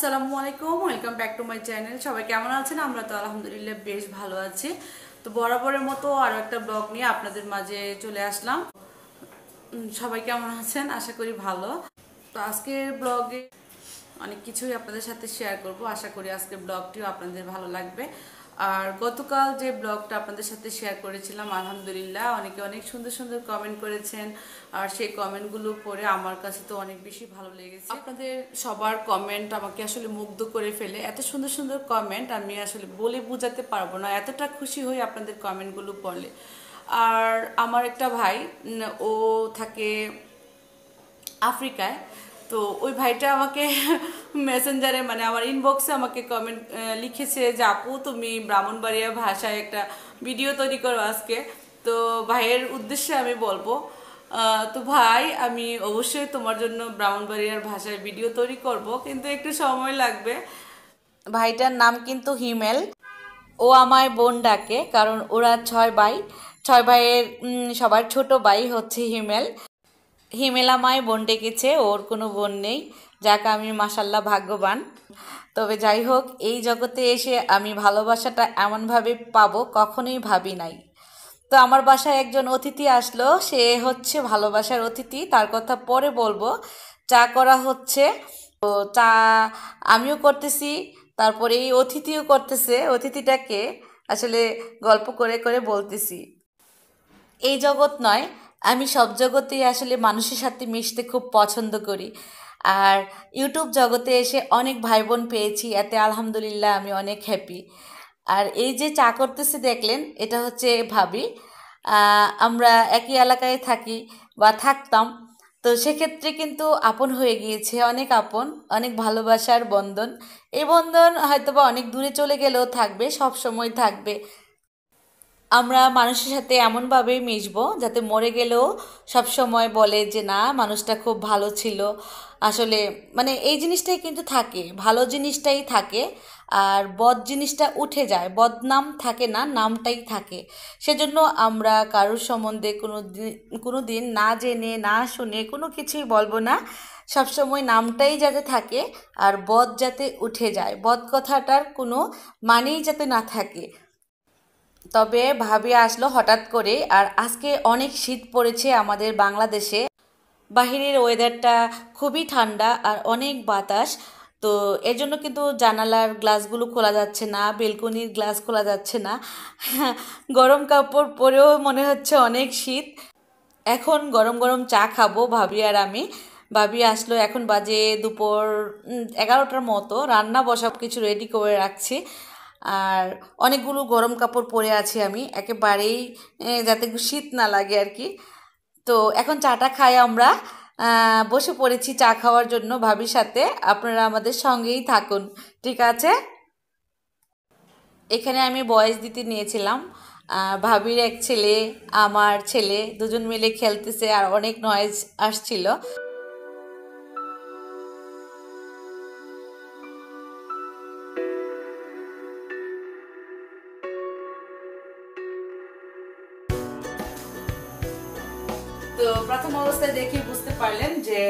আসসালামু আলাইকুম welcome back to my channel সবাই কেমন আছেন আমরা তো আলহামদুলিল্লাহ বেশ ভালো আছি তো বরাবরের মতো আরও একটা ব্লগ নিয়ে আপনাদের মাঝে চলে আসলাম সবাই কেমন আছেন আশা করি ভালো তো আজকের ব্লগে অনেক কিছুই আপনাদের সাথে শেয়ার করব আশা করি আজকের ব্লগটিও আপনাদের ভালো লাগবে আর গতকাল যে ব্লগটা আপনাদের সাথে শেয়ার করেছিলাম আলহামদুলিল্লাহ অনেকে অনেক সুন্দর সুন্দর কমেন্ট করেছেন আর সেই কমেন্টগুলো পড়ে আমার কাছে তো অনেক বেশি ভালো লেগেছে আপনাদের সবার কমেন্ট আমাকে আসলে মুগ্ধ করে ফেলে এত সুন্দর সুন্দর কমেন্ট আমি আসলে বলে বোঝাতে পারবো না এতটা খুশি হই আপনাদের কমেন্টগুলো পড়লে আর আমার একটা ভাই ও থাকে আফ্রিকায় তো ওই ভাইটা আমাকে মেসেঞ্জারে মানে আমার ইনবক্সে আমাকে কমেন্ট লিখেছে যে আপু তুমি ব্রাহ্মণবাড়িয়া ভাষায় একটা ভিডিও তৈরি করো আজকে তো ভাইয়ের উদ্দেশ্যে আমি বলবো তো ভাই আমি অবশ্যই তোমার জন্য ব্রাহ্মণবাড়িয়ার ভাষায় ভিডিও তৈরি করব কিন্তু একটু সময় লাগবে ভাইটার নাম কিন্তু হিমেল ও আমায় বোন ডাকে কারণ ওরা ছয় ভাই ছয় ভাইয়ের সবার ছোট ভাই হচ্ছে হিমেল হিমেলা মায় বোন ডেকেছে ওর কোনো বোন নেই যাকে আমি মাসাল্লাহ ভাগ্যবান তবে যাই হোক এই জগতে এসে আমি ভালোবাসাটা এমনভাবে পাব কখনোই ভাবি নাই তো আমার বাসায় একজন অতিথি আসলো সে হচ্ছে ভালোবাসার অতিথি তার কথা পরে বলবো চা করা হচ্ছে তো চা আমিও করতেছি তারপরে এই অতিথিও করতেছে অতিথিটাকে আসলে গল্প করে করে বলতেছি এই জগৎ নয় আমি সব জগতেই আসলে মানুষের সাথে মিশতে খুব পছন্দ করি আর ইউটিউব জগতে এসে অনেক ভাই বোন পেয়েছি এতে আলহামদুলিল্লাহ আমি অনেক হ্যাপি আর এই যে চা করতেছি দেখলেন এটা হচ্ছে ভাবি আমরা একই এলাকায় থাকি বা থাকতাম তো সেক্ষেত্রে কিন্তু আপন হয়ে গিয়েছে অনেক আপন অনেক ভালোবাসার বন্ধন এই বন্ধন হয়তোবা অনেক দূরে চলে গেলেও থাকবে সব সময় থাকবে আমরা মানুষের সাথে এমনভাবেই মিশব যাতে মরে গেলেও সবসময় বলে যে না মানুষটা খুব ভালো ছিল আসলে মানে এই জিনিসটাই কিন্তু থাকে ভালো জিনিসটাই থাকে আর বদ জিনিসটা উঠে যায় বদনাম থাকে না নামটাই থাকে সেজন্য আমরা কারোর সম্বন্ধে কোনো দিন কোনো দিন না জেনে না শুনে কোনো কিছুই বলবো না সবসময় নামটাই যাতে থাকে আর বদ যাতে উঠে যায় বদ কথাটার কোনো মানেই যাতে না থাকে তবে ভাবি আসলো হঠাৎ করে আর আজকে অনেক শীত পড়েছে আমাদের বাংলাদেশে বাহিরের ওয়েদারটা খুবই ঠান্ডা আর অনেক বাতাস তো এর জন্য কিন্তু জানালার গ্লাসগুলো খোলা যাচ্ছে না বেলকনির গ্লাস খোলা যাচ্ছে না গরম কাপড় পরেও মনে হচ্ছে অনেক শীত এখন গরম গরম চা খাবো ভাবি আর আমি ভাবি আসলো এখন বাজে দুপুর এগারোটার মতো রান্না বসাব কিছু রেডি করে রাখছি আর অনেকগুলো গরম কাপড় পরে আছি আমি একেবারেই যাতে শীত না লাগে আর কি তো এখন চাটা খাই আমরা বসে পড়েছি চা খাওয়ার জন্য ভাবির সাথে আপনারা আমাদের সঙ্গেই থাকুন ঠিক আছে এখানে আমি বয়স দিতে নিয়েছিলাম ভাবির এক ছেলে আমার ছেলে দুজন মিলে খেলতেছে আর অনেক নয়েজ আসছিল তো প্রথম অবস্থায় দেখে বুঝতে পারলেন যে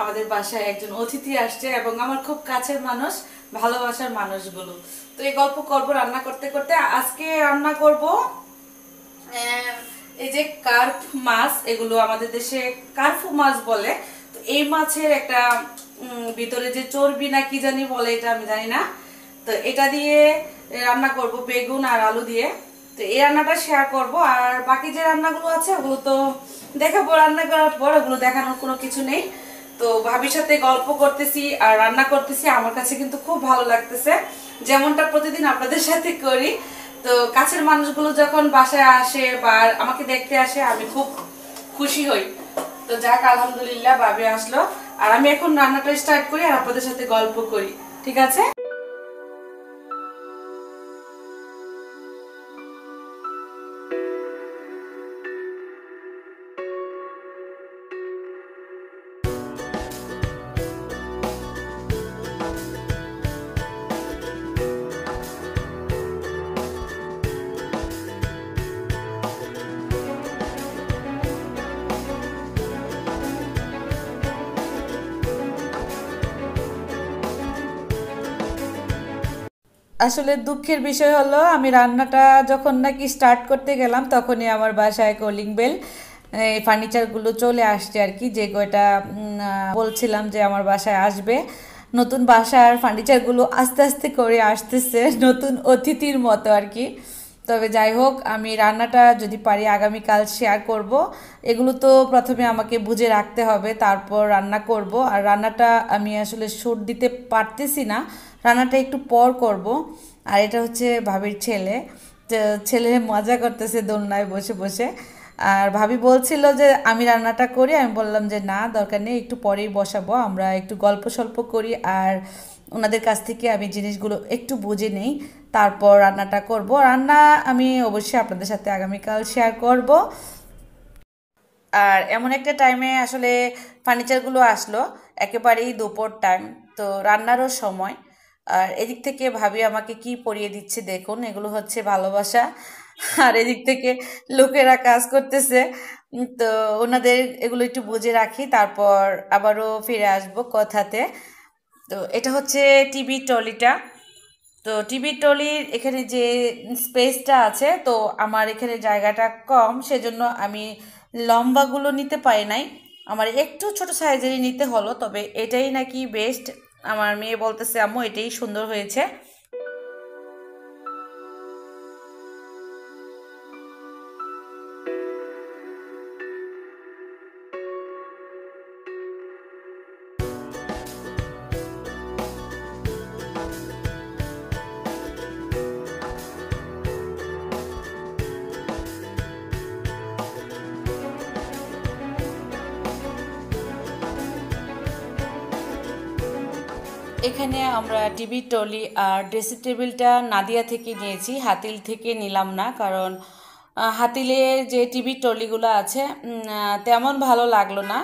আমাদের বাসায় একজন অতিথি আসছে এবং আমার খুব কাছের মানুষ ভালোবাসার মানুষগুলো তো এই গল্প করব রান্না করতে করতে আজকে রান্না করব এই যে কার্ফ মাছ এগুলো আমাদের দেশে কার্ফু মাছ বলে তো এই মাছের একটা ভিতরে যে চর্বি না কি জানি বলে এটা আমি জানি না তো এটা দিয়ে রান্না করব বেগুন আর আলু দিয়ে তো এই রান্নাটা শেয়ার করব আর বাকি যে রান্নাগুলো আছে ওগুলো তো দেখাবো রান্না করার পর ওগুলো দেখানোর কোনো কিছু নেই তো ভাবির সাথে গল্প করতেছি আর রান্না করতেছি আমার কাছে কিন্তু খুব ভালো লাগতেছে যেমনটা প্রতিদিন আপনাদের সাথে করি তো কাছের মানুষগুলো যখন বাসায় আসে বা আমাকে দেখতে আসে আমি খুব খুশি হই তো যাক আলহামদুলিল্লাহ ভাবি আসলো আর আমি এখন রান্নাটা স্টার্ট করি আর আপনাদের সাথে গল্প করি ঠিক আছে আসলে দুঃখের বিষয় হলো আমি রান্নাটা যখন নাকি স্টার্ট করতে গেলাম তখনই আমার বাসায় কলিং বেল এই ফার্নিচারগুলো চলে আসছে আর কি যে কয়টা বলছিলাম যে আমার বাসায় আসবে নতুন বাসার ফার্নিচারগুলো আস্তে আস্তে করে আসতেছে নতুন অতিথির মতো আর কি তবে যাই হোক আমি রান্নাটা যদি পারি আগামীকাল শেয়ার করব। এগুলো তো প্রথমে আমাকে বুঝে রাখতে হবে তারপর রান্না করব আর রান্নাটা আমি আসলে সুর দিতে পারতেছি না রান্নাটা একটু পর করব আর এটা হচ্ছে ভাবির ছেলে ছেলে মজা করতেছে দোলনায় বসে বসে আর ভাবি বলছিল যে আমি রান্নাটা করি আমি বললাম যে না দরকার নেই একটু পরেই বসাবো আমরা একটু গল্প সল্প করি আর ওনাদের কাছ থেকে আমি জিনিসগুলো একটু বুঝে নেই তারপর রান্নাটা করব রান্না আমি অবশ্যই আপনাদের সাথে আগামীকাল শেয়ার করব আর এমন একটা টাইমে আসলে ফার্নিচারগুলো আসলো একেবারেই দুপুর টাইম তো রান্নারও সময় আর এদিক থেকে ভাবি আমাকে কি পরিয়ে দিচ্ছে দেখুন এগুলো হচ্ছে ভালোবাসা আর এদিক থেকে লোকেরা কাজ করতেছে তো ওনাদের এগুলো একটু বুঝে রাখি তারপর আবারও ফিরে আসব কথাতে তো এটা হচ্ছে টিভি ট্রলিটা তো টিভি ট্রলির এখানে যে স্পেসটা আছে তো আমার এখানে জায়গাটা কম সেজন্য আমি লম্বাগুলো নিতে পারি নাই আমার একটু ছোট সাইজেরই নিতে হলো তবে এটাই নাকি বেস্ট আমার মেয়ে বলতেছে আম্মু এটাই সুন্দর হয়েছে এখানে আমরা টিভি টলি আর ড্রেসিং টেবিলটা নাদিয়া থেকে নিয়েছি হাতিল থেকে নিলাম না কারণ হাতিলে যে টিভি টলিগুলো আছে তেমন ভালো লাগলো না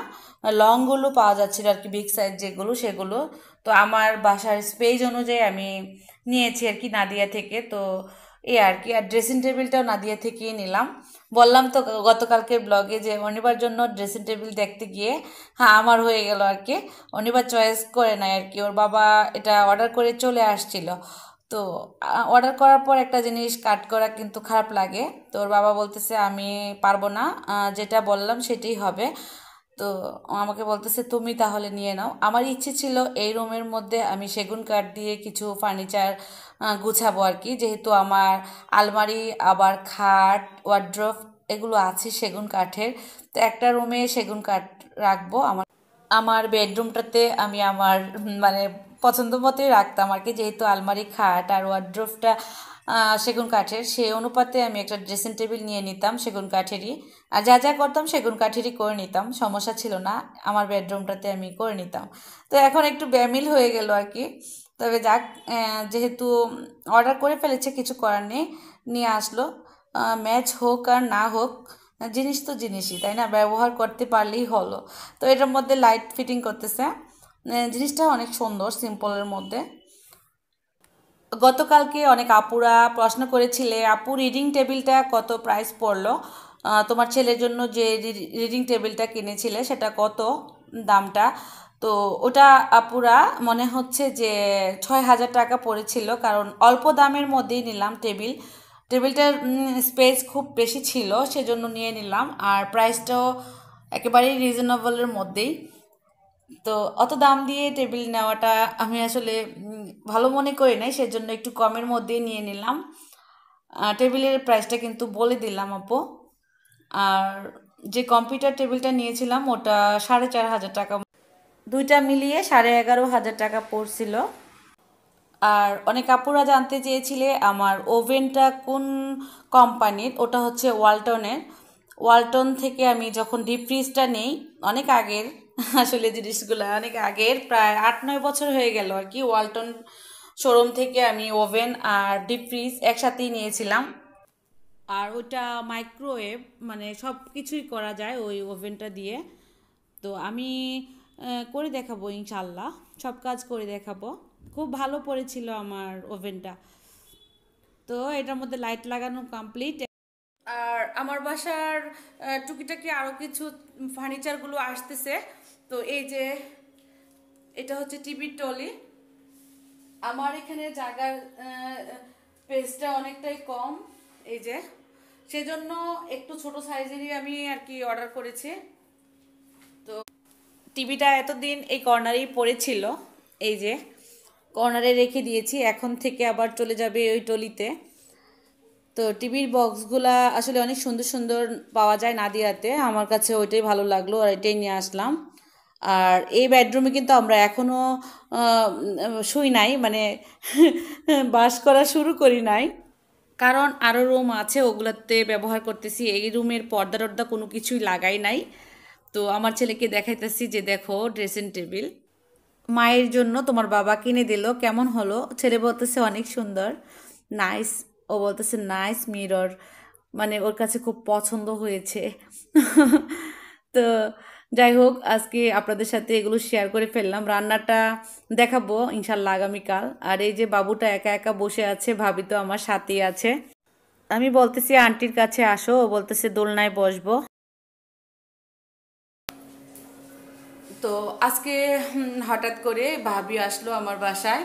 লংগুলো পাওয়া যাচ্ছিল আর কি বিগ সাইজ যেগুলো সেগুলো তো আমার বাসার স্পেস অনুযায়ী আমি নিয়েছি আর কি নাদিয়া থেকে তো এই আর কি আর ড্রেসিং টেবিলটাও নাদিয়া থেকেই নিলাম বললাম তো গতকালকের ব্লগে যে অনিবার জন্য ড্রেসিং টেবিল দেখতে গিয়ে হ্যাঁ আমার হয়ে গেল আর কি অনিবার চয়েস করে নেয় আর কি ওর বাবা এটা অর্ডার করে চলে আসছিল তো অর্ডার করার পর একটা জিনিস কাট করা কিন্তু খারাপ লাগে তো ওর বাবা বলতেছে আমি পারবো না যেটা বললাম সেটাই হবে তো আমাকে বলতেছে তুমি তাহলে নিয়ে নাও আমার ইচ্ছে ছিল এই রুমের মধ্যে আমি সেগুন কাঠ দিয়ে কিছু ফার্নিচার গুছাবো আর কি যেহেতু আমার আলমারি আবার খাট ওয়ার্ড্রফ এগুলো আছে সেগুন কাঠের তো একটা রুমে সেগুন কাঠ রাখবো আমার আমার বেডরুমটাতে আমি আমার মানে পছন্দ মতোই রাখতাম আর কি যেহেতু আলমারি খাট আর ওয়ার্ড্রোফটা সেগুন কাঠের সেই অনুপাতে আমি একটা ড্রেসিং টেবিল নিয়ে নিতাম সেগুন কাঠেরই আর যা যা করতাম সেগুন কাঠেরই করে নিতাম সমস্যা ছিল না আমার বেডরুমটাতে আমি করে নিতাম তো এখন একটু ব্যামিল হয়ে গেল আর কি তবে যাক যেহেতু অর্ডার করে ফেলেছে কিছু করার নেই নিয়ে আসলো ম্যাচ হোক আর না হোক জিনিস তো জিনিসই তাই না ব্যবহার করতে পারলেই হলো তো এটার মধ্যে লাইট ফিটিং করতেছে জিনিসটা অনেক সুন্দর সিম্পলের মধ্যে গতকালকে অনেক আপুরা প্রশ্ন করেছিলে আপু রিডিং টেবিলটা কত প্রাইস পড়লো তোমার ছেলের জন্য যে রিডিং টেবিলটা কিনেছিলে সেটা কত দামটা তো ওটা আপুরা মনে হচ্ছে যে ছয় হাজার টাকা পড়েছিল কারণ অল্প দামের মধ্যেই নিলাম টেবিল টেবিলটার স্পেস খুব বেশি ছিল সেজন্য নিয়ে নিলাম আর প্রাইসটাও একেবারেই রিজনেবলের মধ্যেই তো অত দাম দিয়ে টেবিল নেওয়াটা আমি আসলে ভালো মনে করি নাই সেজন্য একটু কমের মধ্যে নিয়ে নিলাম টেবিলের প্রাইসটা কিন্তু বলে দিলাম আপু আর যে কম্পিউটার টেবিলটা নিয়েছিলাম ওটা সাড়ে চার হাজার টাকা দুইটা মিলিয়ে সাড়ে এগারো হাজার টাকা পড়ছিল আর অনেক আপুরা জানতে চেয়েছিলে আমার ওভেনটা কোন কোম্পানির ওটা হচ্ছে ওয়ালটনের ওয়ালটন থেকে আমি যখন ডিপ ফ্রিজটা নেই অনেক আগের আসলে জিনিসগুলো অনেক আগের প্রায় আট নয় বছর হয়ে গেল আর কি ওয়ালটন শোরুম থেকে আমি ওভেন আর ডিপ ফ্রিজ একসাথেই নিয়েছিলাম আর ওটা মাইক্রোওয়েভ মানে সব কিছুই করা যায় ওই ওভেনটা দিয়ে তো আমি করে দেখাবো ইনশাল্লাহ সব কাজ করে দেখাবো খুব ভালো পড়েছিল আমার ওভেনটা তো এটার মধ্যে লাইট লাগানো কমপ্লিট আর আমার বাসার টুকিটাকি আরও কিছু ফার্নিচারগুলো আসতেছে তো এই যে এটা হচ্ছে টিভির টলি আমার এখানে জায়গার পেজটা অনেকটাই কম এই যে সেজন্য একটু ছোট সাইজেরই আমি আর কি অর্ডার করেছি তো টিভিটা এতদিন এই কর্নারেই পড়েছিল এই যে কর্নারে রেখে দিয়েছি এখন থেকে আবার চলে যাবে ওই টলিতে তো টিভির বক্সগুলা আসলে অনেক সুন্দর সুন্দর পাওয়া যায় নাদিয়াতে আমার কাছে ওইটাই ভালো লাগলো আর এটাই নিয়ে আসলাম আর এই বেডরুমে কিন্তু আমরা এখনও শুই নাই মানে বাস করা শুরু করি নাই কারণ আরও রুম আছে ওগুলোতে ব্যবহার করতেছি এই রুমের পর্দা টর্দা কোনো কিছুই লাগাই নাই তো আমার ছেলেকে দেখাইতেছি যে দেখো ড্রেসিং টেবিল মায়ের জন্য তোমার বাবা কিনে দিল কেমন হলো ছেলে বলতেছে অনেক সুন্দর নাইস ও বলতেছে নাইস মিরর মানে ওর কাছে খুব পছন্দ হয়েছে তো যাই হোক আজকে আপনাদের সাথে এগুলো শেয়ার করে ফেললাম রান্নাটা দেখাবো ইনশাল্লাহ আগামীকাল আর এই যে বাবুটা একা একা বসে আছে ভাবি তো আমার সাথে আছে আমি বলতেছি আন্টির কাছে আসো ও বলতেছে দোলনায় বসবো তো আজকে হঠাৎ করে ভাবি আসলো আমার বাসায়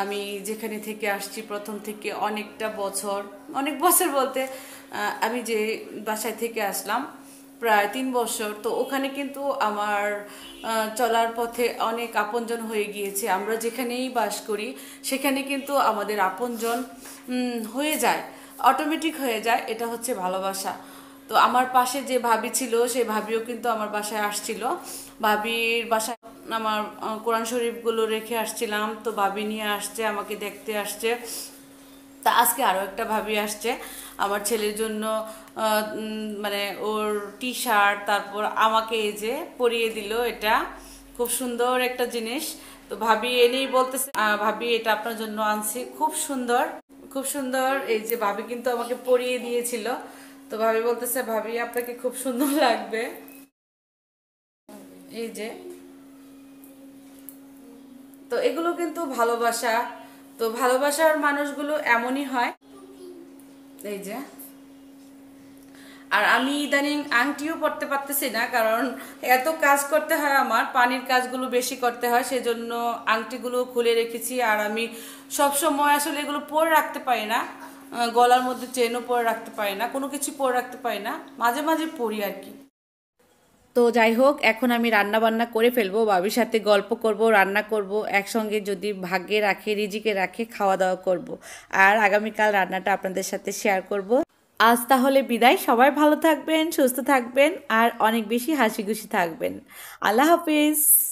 আমি যেখানে থেকে আসছি প্রথম থেকে অনেকটা বছর অনেক বছর বলতে আমি যে বাসায় থেকে আসলাম প্রায় তিন বছর তো ওখানে কিন্তু আমার চলার পথে অনেক আপনজন হয়ে গিয়েছে আমরা যেখানেই বাস করি সেখানে কিন্তু আমাদের আপনজন হয়ে যায় অটোমেটিক হয়ে যায় এটা হচ্ছে ভালোবাসা তো আমার পাশে যে ভাবি ছিল সেই ভাবিও কিন্তু আমার বাসায় আসছিল ভাবির বাসায় আমার কোরআন শরীফগুলো রেখে আসছিলাম তো ভাবি নিয়ে আসছে আমাকে দেখতে আসছে তা আজকে আরও একটা ভাবি আসছে আমার ছেলের জন্য মানে ওর টি শার্ট তারপর আমাকে এই যে পরিয়ে দিল এটা খুব সুন্দর একটা জিনিস তো ভাবি এনেই বলতেছে ভাবি এটা আপনার জন্য আনছি খুব সুন্দর খুব সুন্দর এই যে ভাবি কিন্তু আমাকে পরিয়ে দিয়েছিল তো ভাবি বলতেছে ভাবি আপনাকে খুব সুন্দর লাগবে এই যে তো এগুলো কিন্তু ভালোবাসা তো ভালোবাসার মানুষগুলো এমনই হয় এই যে আর আমি ইদানিং আংটিও পড়তে পারতেছি না কারণ এত কাজ করতে হয় আমার পানির কাজগুলো বেশি করতে হয় সেজন্য আংটিগুলো খুলে রেখেছি আর আমি সব সময় আসলে এগুলো পরে রাখতে পারি না গলার মধ্যে চেনও পরে রাখতে পারি না কোনো কিছু পরে রাখতে পারি না মাঝে মাঝে পরি আর কি তো যাই হোক এখন আমি রান্না বান্না করে ফেলবো বাবির সাথে গল্প করব রান্না করব একসঙ্গে যদি ভাগ্যে রাখে রিজিকে রাখে খাওয়া দাওয়া করব আর আগামীকাল রান্নাটা আপনাদের সাথে শেয়ার করব আজ তাহলে বিদায় সবাই ভালো থাকবেন সুস্থ থাকবেন আর অনেক বেশি হাসি খুশি থাকবেন আল্লাহ হাফিজ